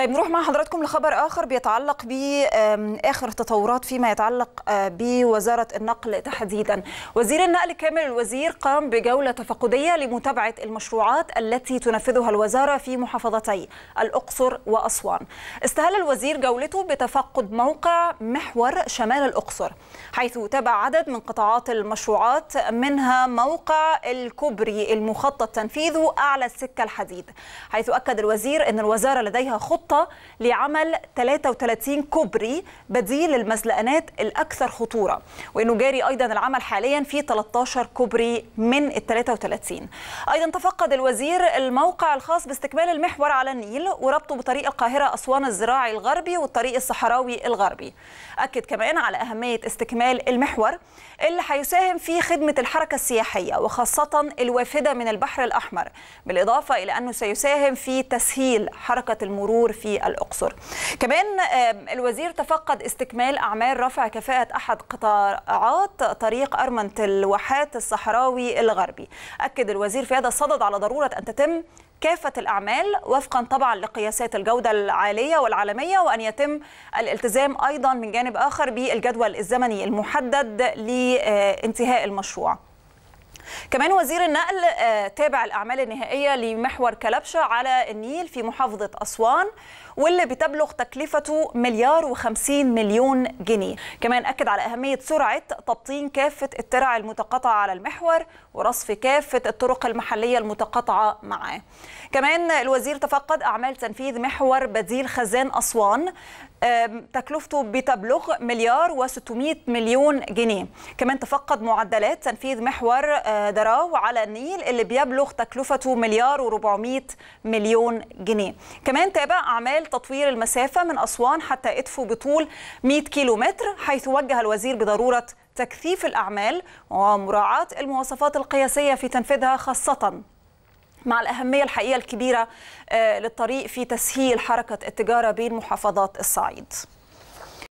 طيب نروح مع حضراتكم لخبر اخر بيتعلق باخر تطورات فيما يتعلق آه، بوزاره النقل تحديدا. وزير النقل كامل الوزير قام بجوله تفقديه لمتابعه المشروعات التي تنفذها الوزاره في محافظتي الاقصر واسوان. استهل الوزير جولته بتفقد موقع محور شمال الاقصر حيث تابع عدد من قطاعات المشروعات منها موقع الكوبري المخطط تنفيذه اعلى السكه الحديد حيث اكد الوزير ان الوزاره لديها خطه خطة لعمل 33 كوبري بديل للمزلقانات الأكثر خطورة وأنه جاري أيضا العمل حاليا في 13 كوبري من ال 33 أيضا تفقد الوزير الموقع الخاص باستكمال المحور على النيل وربطه بطريق القاهرة أسوان الزراعي الغربي والطريق الصحراوي الغربي أكد كمان على أهمية استكمال المحور اللي هيساهم في خدمة الحركة السياحية وخاصة الوافدة من البحر الأحمر بالإضافة إلى أنه سيساهم في تسهيل حركة المرور الدور في الأقصر كمان الوزير تفقد استكمال أعمال رفع كفاءة أحد قطاعات طريق أرمنة الواحات الصحراوي الغربي أكد الوزير في هذا الصدد على ضرورة أن تتم كافة الأعمال وفقا طبعا لقياسات الجودة العالية والعالمية وأن يتم الالتزام أيضا من جانب آخر بالجدول الزمني المحدد لانتهاء المشروع كمان وزير النقل آه، تابع الأعمال النهائية لمحور كلبشة على النيل في محافظة أسوان واللي بتبلغ تكلفته مليار وخمسين مليون جنيه كمان أكد على أهمية سرعة تبطين كافة الترع المتقاطعة على المحور ورصف كافة الطرق المحلية المتقاطعة معاه كمان الوزير تفقد أعمال تنفيذ محور بديل خزان أسوان تكلفته بتبلغ مليار و600 مليون جنيه كمان تفقد معدلات تنفيذ محور آه، دراو على النيل اللي بيبلغ تكلفته مليار و400 مليون جنيه كمان تابع أعمال تطوير المسافة من أسوان حتى إدفو بطول 100 كيلومتر حيث وجه الوزير بضرورة تكثيف الأعمال ومراعاة المواصفات القياسية في تنفيذها خاصة مع الأهمية الحقيقية الكبيرة آه، للطريق في تسهيل حركة التجارة بين محافظات الصعيد